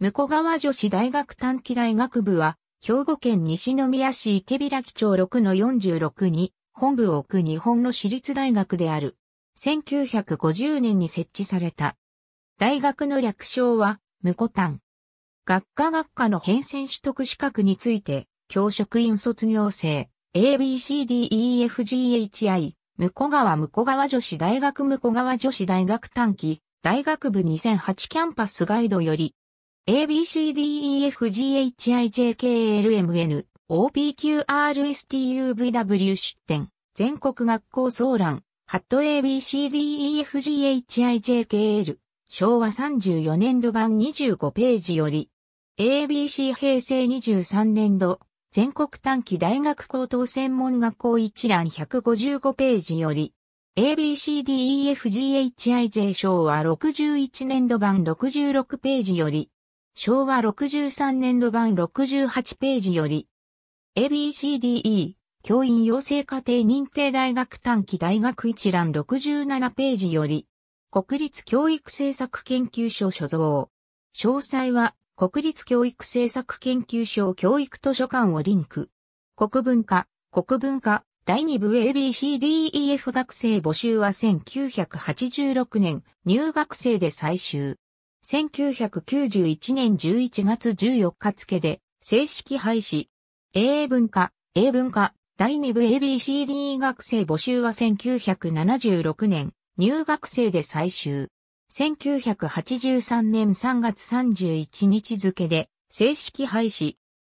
向川女子大学短期大学部は、兵庫県西宮市池開町6の46に、本部を置く日本の私立大学である。1950年に設置された。大学の略称は、向コタ学科学科の変遷取得資格について、教職員卒業生、ABCDEFGHI、向川向川女子大学向川女子大学短期、大学部2008キャンパスガイドより、ABCDEFGHIJKLMN OPQRSTUVW 出展全国学校総覧ハット ABCDEFGHIJKL 昭和34年度版25ページより ABC 平成23年度全国短期大学高等専門学校一覧155ページより ABCDEFGHIJ 昭和61年度版66ページより昭和63年度版68ページより、ABCDE、教員養成課程認定大学短期大学一覧67ページより、国立教育政策研究所所蔵。詳細は、国立教育政策研究所教育図書館をリンク。国文化、国文化、第2部 ABCDEF 学生募集は1986年、入学生で最終。1991年11月14日付で正式廃止。英文化、英文化、第2部 ABCD 学生募集は1976年、入学生で最終。1983年3月31日付で正式廃止。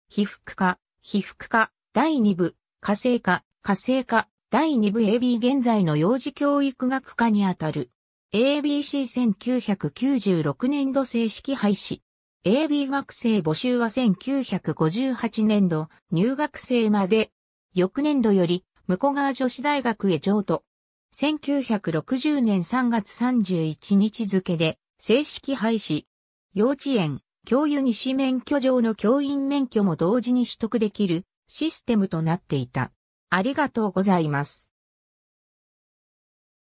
被服化、被服化、第2部、火星化、火星化、第2部 AB 現在の幼児教育学科にあたる。ABC1996 年度正式廃止。AB 学生募集は1958年度入学生まで、翌年度より向川女子大学へ譲渡。1960年3月31日付で正式廃止。幼稚園、教諭西免許上の教員免許も同時に取得できるシステムとなっていた。ありがとうございます。